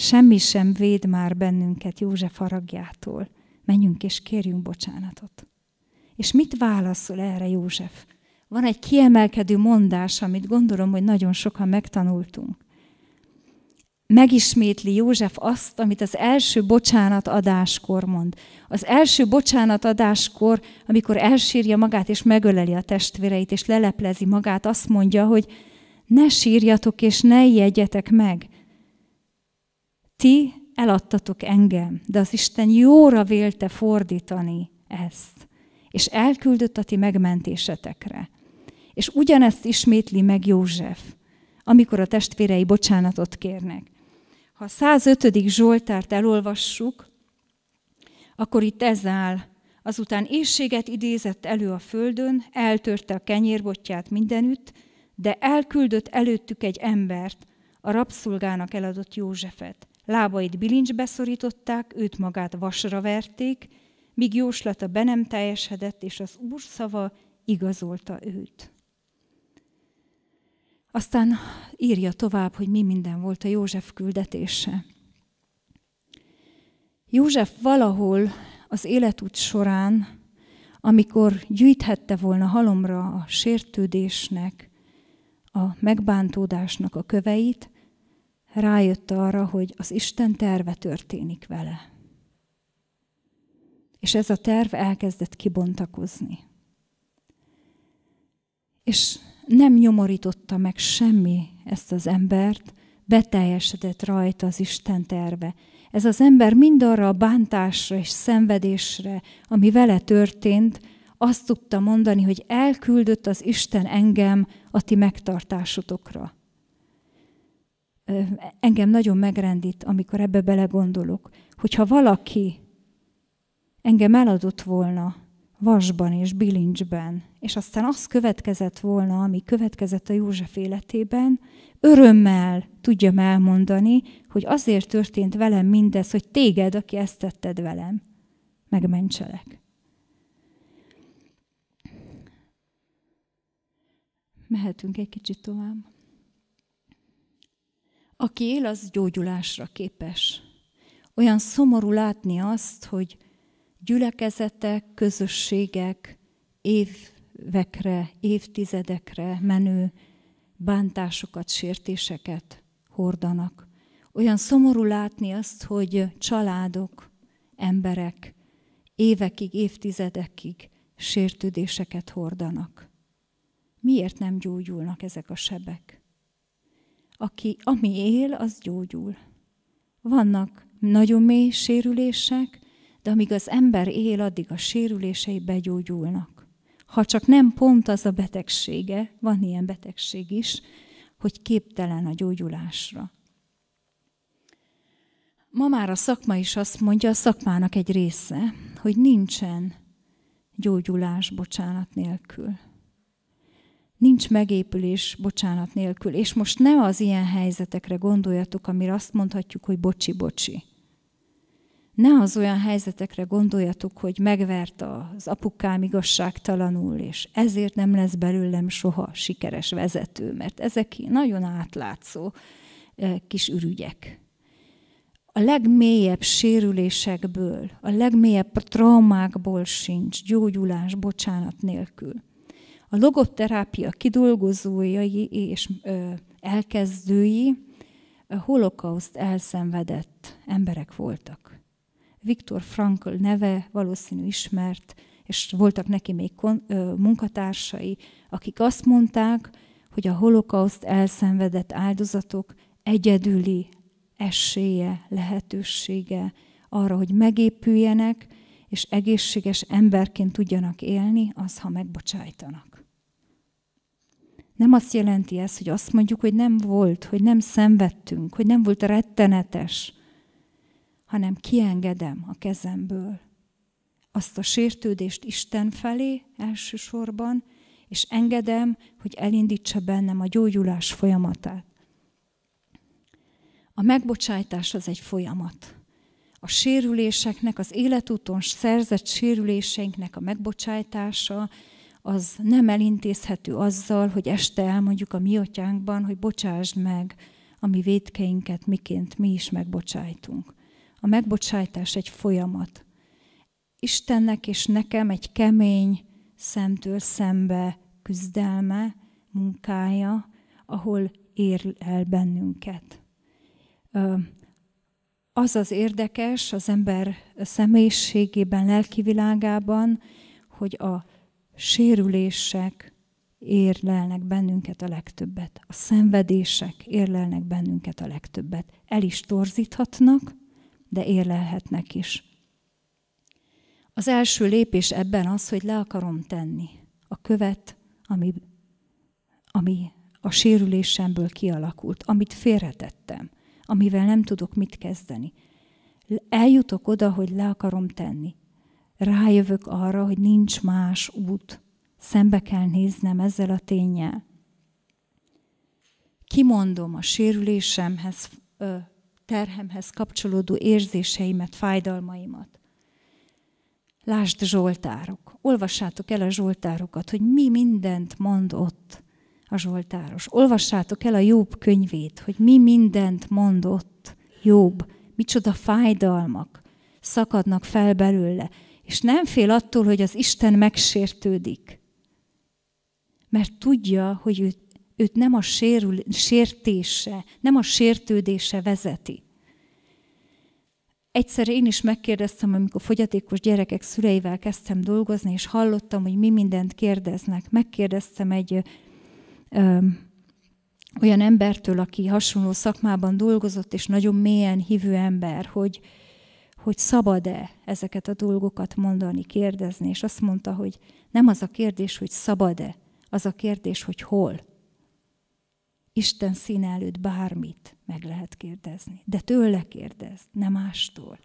Semmi sem véd már bennünket József haragjától. Menjünk és kérjünk bocsánatot. És mit válaszol erre József? Van egy kiemelkedő mondás, amit gondolom, hogy nagyon sokan megtanultunk. Megismétli József azt, amit az első bocsánatadáskor mond. Az első bocsánatadáskor, amikor elsírja magát, és megöleli a testvéreit, és leleplezi magát, azt mondja, hogy ne sírjatok, és ne ijedjetek meg – ti eladtatok engem, de az Isten jóra vélte fordítani ezt, és elküldött a ti megmentésetekre. És ugyanezt ismétli meg József, amikor a testvérei bocsánatot kérnek. Ha a 105. Zsoltárt elolvassuk, akkor itt ez áll. Azután éjséget idézett elő a földön, eltörte a kenyérbotját mindenütt, de elküldött előttük egy embert, a rabszolgának eladott Józsefet lábait bilincsbe szorították, őt magát vasra verték, míg jóslata be nem teljesedett, és az úr szava igazolta őt. Aztán írja tovább, hogy mi minden volt a József küldetése. József valahol az életút során, amikor gyűjthette volna halomra a sértődésnek, a megbántódásnak a köveit, rájött arra, hogy az Isten terve történik vele. És ez a terv elkezdett kibontakozni. És nem nyomorította meg semmi ezt az embert, beteljesedett rajta az Isten terve. Ez az ember mindarra a bántásra és szenvedésre, ami vele történt, azt tudta mondani, hogy elküldött az Isten engem a ti megtartásotokra engem nagyon megrendít, amikor ebbe belegondolok, hogyha valaki engem eladott volna vasban és bilincsben, és aztán az következett volna, ami következett a József életében, örömmel tudjam elmondani, hogy azért történt velem mindez, hogy téged, aki ezt tetted velem, megmentselek. Mehetünk egy kicsit tovább. Aki él, az gyógyulásra képes. Olyan szomorú látni azt, hogy gyülekezetek, közösségek évekre, évtizedekre menő bántásokat, sértéseket hordanak. Olyan szomorú látni azt, hogy családok, emberek évekig, évtizedekig sértődéseket hordanak. Miért nem gyógyulnak ezek a sebek? aki, ami él, az gyógyul. Vannak nagyon mély sérülések, de amíg az ember él, addig a sérülései begyógyulnak. Ha csak nem pont az a betegsége, van ilyen betegség is, hogy képtelen a gyógyulásra. Ma már a szakma is azt mondja, a szakmának egy része, hogy nincsen gyógyulás bocsánat nélkül nincs megépülés bocsánat nélkül. És most ne az ilyen helyzetekre gondoljatok, amire azt mondhatjuk, hogy bocsi-bocsi. Ne az olyan helyzetekre gondoljatok, hogy megvert az apukám igazságtalanul, és ezért nem lesz belőlem soha sikeres vezető, mert ezek nagyon átlátszó eh, kis ürügyek. A legmélyebb sérülésekből, a legmélyebb traumákból sincs gyógyulás bocsánat nélkül. A logoterápia kidolgozói és elkezdői holokauszt elszenvedett emberek voltak. Viktor Frankl neve valószínű ismert, és voltak neki még kon, ö, munkatársai, akik azt mondták, hogy a holokauszt elszenvedett áldozatok egyedüli esélye, lehetősége arra, hogy megépüljenek, és egészséges emberként tudjanak élni, az, ha megbocsájtanak. Nem azt jelenti ez, hogy azt mondjuk, hogy nem volt, hogy nem szenvedtünk, hogy nem volt rettenetes, hanem kiengedem a kezemből azt a sértődést Isten felé elsősorban, és engedem, hogy elindítsa bennem a gyógyulás folyamatát. A megbocsájtás az egy folyamat. A sérüléseknek, az életúton szerzett sérüléseinknek a megbocsájtása, az nem elintézhető azzal, hogy este elmondjuk a mi atyánkban, hogy bocsásd meg a mi védkeinket, miként mi is megbocsájtunk. A megbocsájtás egy folyamat. Istennek és nekem egy kemény, szemtől szembe küzdelme, munkája, ahol ér el bennünket. Az az érdekes az ember személyiségében, lelkivilágában, hogy a sérülések érlelnek bennünket a legtöbbet, a szenvedések érlelnek bennünket a legtöbbet. El is torzíthatnak, de érlelhetnek is. Az első lépés ebben az, hogy le akarom tenni a követ, ami, ami a sérülésemből kialakult, amit félretettem, amivel nem tudok mit kezdeni. Eljutok oda, hogy le akarom tenni rájövök arra, hogy nincs más út. Szembe kell néznem ezzel a tényel. Kimondom a sérülésemhez, terhemhez kapcsolódó érzéseimet, fájdalmaimat. Lásd Zsoltárok, olvassátok el a Zsoltárokat, hogy mi mindent mond ott a Zsoltáros. Olvassátok el a Jobb könyvét, hogy mi mindent mond ott Jobb, micsoda fájdalmak szakadnak fel belőle, és nem fél attól, hogy az Isten megsértődik. Mert tudja, hogy őt, őt nem a sérül, sértése, nem a sértődése vezeti. Egyszer én is megkérdeztem, amikor fogyatékos gyerekek szüleivel kezdtem dolgozni, és hallottam, hogy mi mindent kérdeznek. Megkérdeztem egy ö, olyan embertől, aki hasonló szakmában dolgozott, és nagyon mélyen hívő ember, hogy hogy szabad-e ezeket a dolgokat mondani, kérdezni, és azt mondta, hogy nem az a kérdés, hogy szabad-e, az a kérdés, hogy hol. Isten színe előtt bármit meg lehet kérdezni, de tőle kérdez, nem mástól.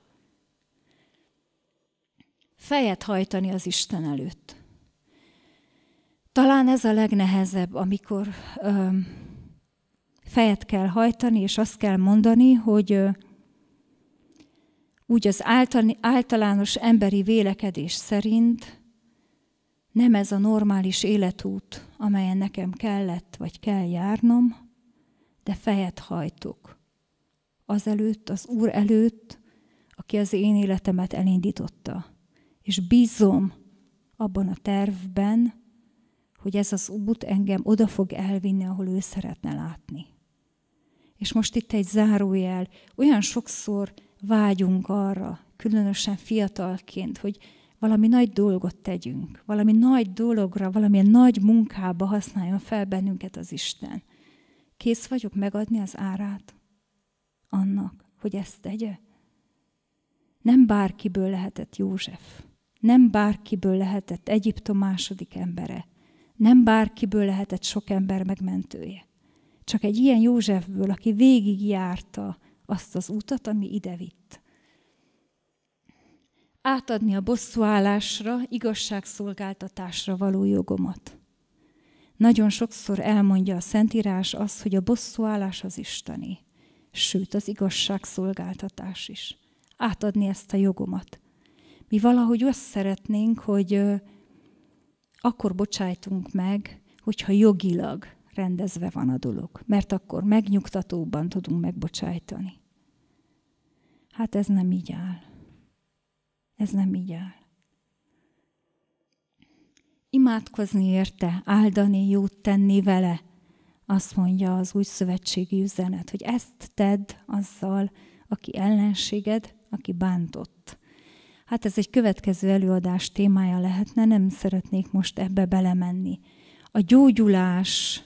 Fejet hajtani az Isten előtt. Talán ez a legnehezebb, amikor ö, fejet kell hajtani, és azt kell mondani, hogy ö, úgy az általános emberi vélekedés szerint nem ez a normális életút, amelyen nekem kellett vagy kell járnom, de fejet hajtok. Azelőtt, az Úr előtt, aki az én életemet elindította. És bízom abban a tervben, hogy ez az út engem oda fog elvinni, ahol ő szeretne látni. És most itt egy zárójel. Olyan sokszor vágyunk arra, különösen fiatalként, hogy valami nagy dolgot tegyünk, valami nagy dologra, valamilyen nagy munkába használjon fel bennünket az Isten. Kész vagyok megadni az árát annak, hogy ezt tegye? Nem bárkiből lehetett József, nem bárkiből lehetett Egyiptom második embere, nem bárkiből lehetett sok ember megmentője. Csak egy ilyen Józsefből, aki végigjárta azt az utat, ami ide vitt. Átadni a bosszúállásra, igazságszolgáltatásra való jogomat. Nagyon sokszor elmondja a Szentírás azt, hogy a bosszúállás az isteni, sőt az igazságszolgáltatás is. Átadni ezt a jogomat. Mi valahogy azt szeretnénk, hogy akkor bocsájtunk meg, hogyha jogilag rendezve van a dolog, mert akkor megnyugtatóban tudunk megbocsájtani. Hát ez nem így áll. Ez nem így áll. Imádkozni érte, áldani, jót tenni vele, azt mondja az új szövetségi üzenet, hogy ezt tedd azzal, aki ellenséged, aki bántott. Hát ez egy következő előadás témája lehetne, nem szeretnék most ebbe belemenni. A gyógyulás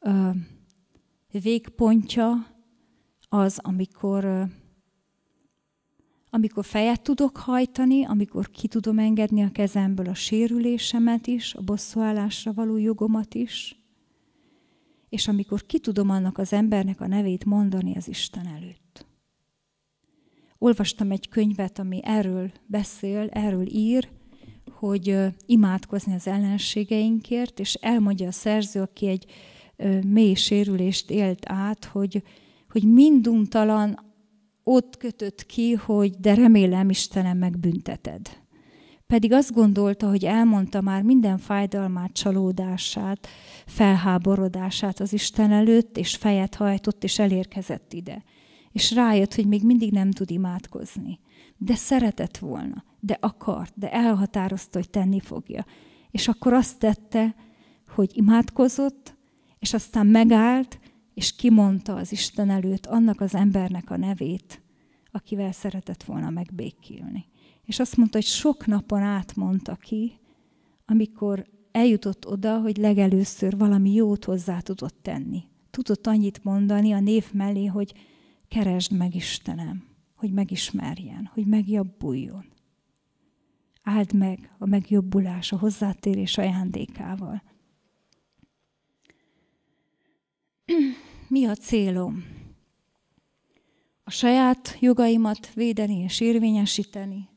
ö, végpontja az, amikor, ö, amikor fejet tudok hajtani, amikor ki tudom engedni a kezemből a sérülésemet is, a bosszúállásra való jogomat is, és amikor ki tudom annak az embernek a nevét mondani az Isten előtt. Olvastam egy könyvet, ami erről beszél, erről ír, hogy imádkozni az ellenségeinkért, és elmondja a szerző, aki egy mély sérülést élt át, hogy, hogy minduntalan ott kötött ki, hogy de remélem Istenem megbünteted. Pedig azt gondolta, hogy elmondta már minden fájdalmát, csalódását, felháborodását az Isten előtt, és fejet hajtott, és elérkezett ide. És rájött, hogy még mindig nem tud imádkozni. De szeretett volna, de akart, de elhatározta, hogy tenni fogja. És akkor azt tette, hogy imádkozott, és aztán megállt, és kimondta az Isten előtt annak az embernek a nevét, akivel szeretett volna megbékélni. És azt mondta, hogy sok napon át mondta ki, amikor eljutott oda, hogy legelőször valami jót hozzá tudott tenni. Tudott annyit mondani a név mellé, hogy keresd meg Istenem, hogy megismerjen, hogy megjobbuljon. Áld meg a megjobbulás a hozzátérés ajándékával. mi a célom? A saját jogaimat védeni és érvényesíteni,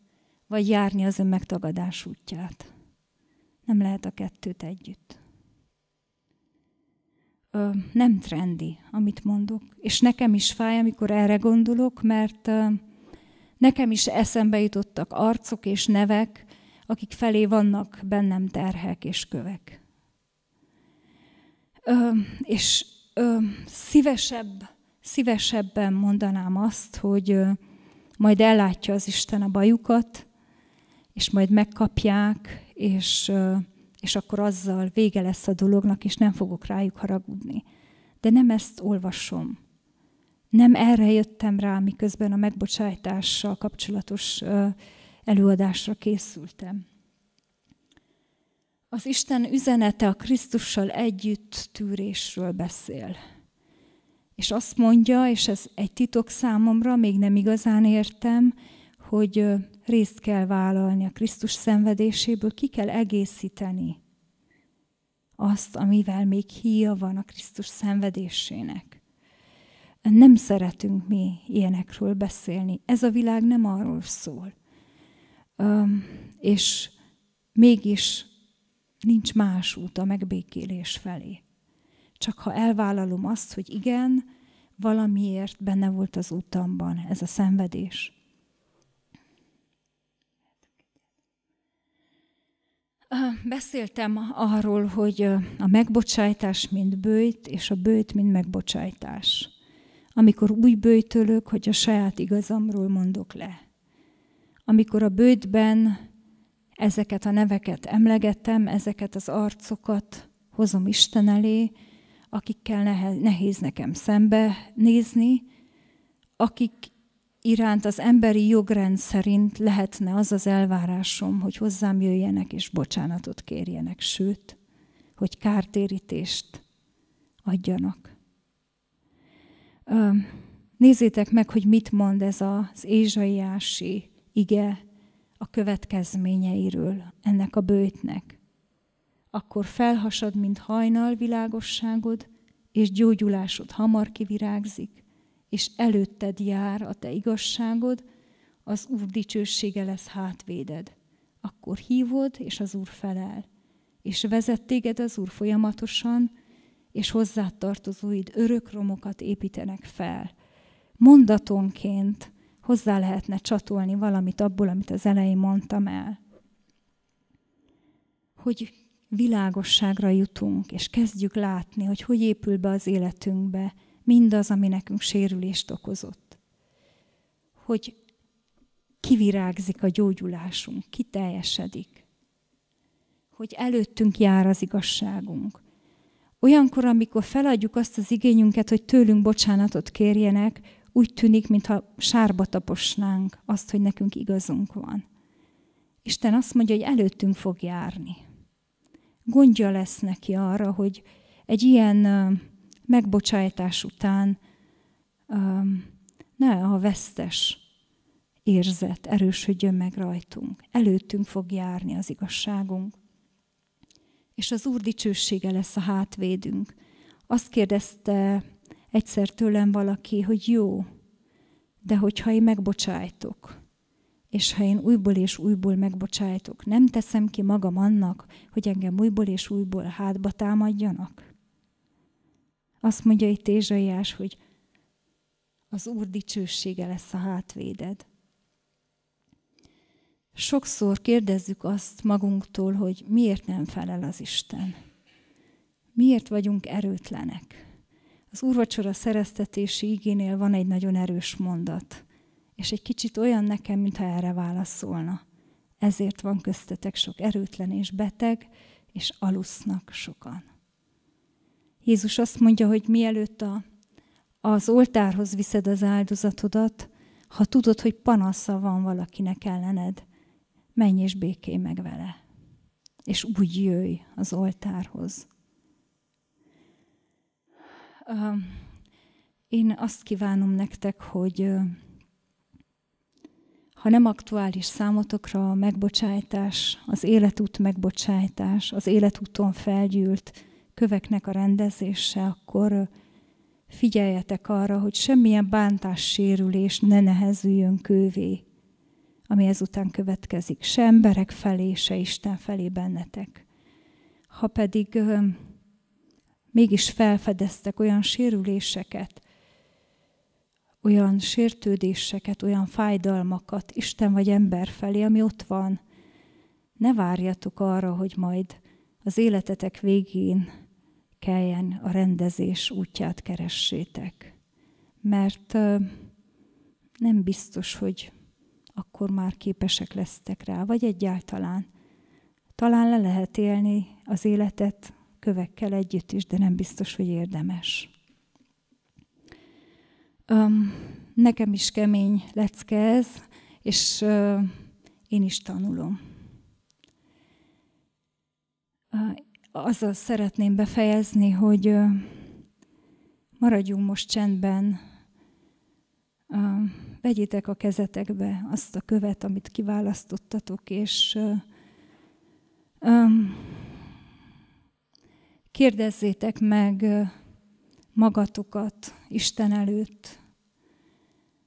vagy járni az önmegtagadás útját. Nem lehet a kettőt együtt. Ö, nem trendi, amit mondok. És nekem is fáj, amikor erre gondolok, mert ö, nekem is eszembe jutottak arcok és nevek, akik felé vannak bennem terhek és kövek. Ö, és ö, szívesebb, szívesebben mondanám azt, hogy ö, majd ellátja az Isten a bajukat, és majd megkapják, és, ö, és akkor azzal vége lesz a dolognak, és nem fogok rájuk haragudni. De nem ezt olvasom. Nem erre jöttem rá, miközben a megbocsájtással kapcsolatos ö, előadásra készültem. Az Isten üzenete a Krisztussal együtt tűrésről beszél. És azt mondja, és ez egy titok számomra, még nem igazán értem, hogy részt kell vállalni a Krisztus szenvedéséből, ki kell egészíteni azt, amivel még híja van a Krisztus szenvedésének. Nem szeretünk mi ilyenekről beszélni. Ez a világ nem arról szól. és mégis Nincs más út a megbékélés felé. Csak ha elvállalom azt, hogy igen, valamiért benne volt az utamban ez a szenvedés. Beszéltem arról, hogy a megbocsájtás mint bőjt, és a bőjt mint megbocsájtás. Amikor úgy bőjtölök, hogy a saját igazamról mondok le. Amikor a bőjtben Ezeket a neveket emlegetem, ezeket az arcokat hozom Isten elé, akikkel nehéz nekem szembe nézni, akik iránt az emberi jogrend szerint lehetne az az elvárásom, hogy hozzám jöjjenek és bocsánatot kérjenek, sőt, hogy kártérítést adjanak. Nézzétek meg, hogy mit mond ez az ézsaiási ige a következményeiről ennek a bőtnek, akkor felhasad, mint hajnal világosságod, és gyógyulásod hamar kivirágzik, és előtted jár a te igazságod, az Úr dicsősége lesz hátvéded. Akkor hívod, és az Úr felel. És vezet téged az Úr folyamatosan, és hozzátartozóid örök romokat építenek fel. Mondatonként hozzá lehetne csatolni valamit abból, amit az elején mondtam el. Hogy világosságra jutunk, és kezdjük látni, hogy hogy épül be az életünkbe mindaz, ami nekünk sérülést okozott. Hogy kivirágzik a gyógyulásunk, kiteljesedik. Hogy előttünk jár az igazságunk. Olyankor, amikor feladjuk azt az igényünket, hogy tőlünk bocsánatot kérjenek, úgy tűnik, mintha sárba taposnánk azt, hogy nekünk igazunk van. Isten azt mondja, hogy előttünk fog járni. Gondja lesz neki arra, hogy egy ilyen megbocsájtás után ne a vesztes érzet erősödjön meg rajtunk. Előttünk fog járni az igazságunk. És az Úr dicsősége lesz a hátvédünk. Azt kérdezte egyszer tőlem valaki, hogy jó, de hogyha én megbocsájtok, és ha én újból és újból megbocsájtok, nem teszem ki magam annak, hogy engem újból és újból hátba támadjanak? Azt mondja itt Ézsaiás, hogy az Úr dicsősége lesz a hátvéded. Sokszor kérdezzük azt magunktól, hogy miért nem felel az Isten. Miért vagyunk erőtlenek? Az úrvacsora szereztetési igénél van egy nagyon erős mondat, és egy kicsit olyan nekem, mintha erre válaszolna. Ezért van köztetek sok erőtlen és beteg, és alusznak sokan. Jézus azt mondja, hogy mielőtt a, az oltárhoz viszed az áldozatodat, ha tudod, hogy panasza van valakinek ellened, menj és békélj meg vele, és úgy jöjj az oltárhoz. Én azt kívánom nektek, hogy ha nem aktuális számotokra a megbocsájtás, az életút megbocsájtás, az életúton felgyűlt köveknek a rendezése, akkor figyeljetek arra, hogy semmilyen bántás, sérülés ne nehezüljön kővé, ami ezután következik, se emberek felé, se Isten felé bennetek. Ha pedig mégis felfedeztek olyan sérüléseket, olyan sértődéseket, olyan fájdalmakat Isten vagy ember felé, ami ott van. Ne várjatok arra, hogy majd az életetek végén kelljen a rendezés útját keressétek. Mert nem biztos, hogy akkor már képesek lesztek rá, vagy egyáltalán. Talán le lehet élni az életet kövekkel együtt is, de nem biztos, hogy érdemes. Um, nekem is kemény lecke ez, és uh, én is tanulom. Uh, azzal szeretném befejezni, hogy uh, maradjunk most csendben, uh, vegyétek a kezetekbe azt a követ, amit kiválasztottatok, és uh, um, Kérdezzétek meg magatokat Isten előtt,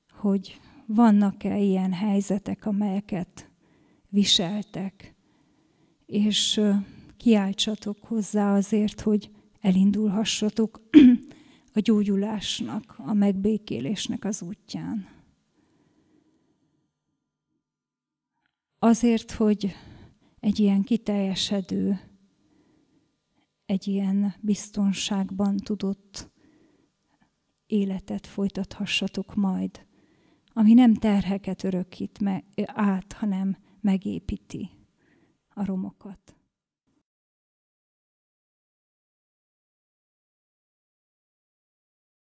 hogy vannak-e ilyen helyzetek, amelyeket viseltek, és kiáltsatok hozzá azért, hogy elindulhassatok a gyógyulásnak, a megbékélésnek az útján. Azért, hogy egy ilyen kiteljesedő egy ilyen biztonságban tudott életet folytathassatok majd, ami nem terheket örökít me- át, hanem megépíti a romokat.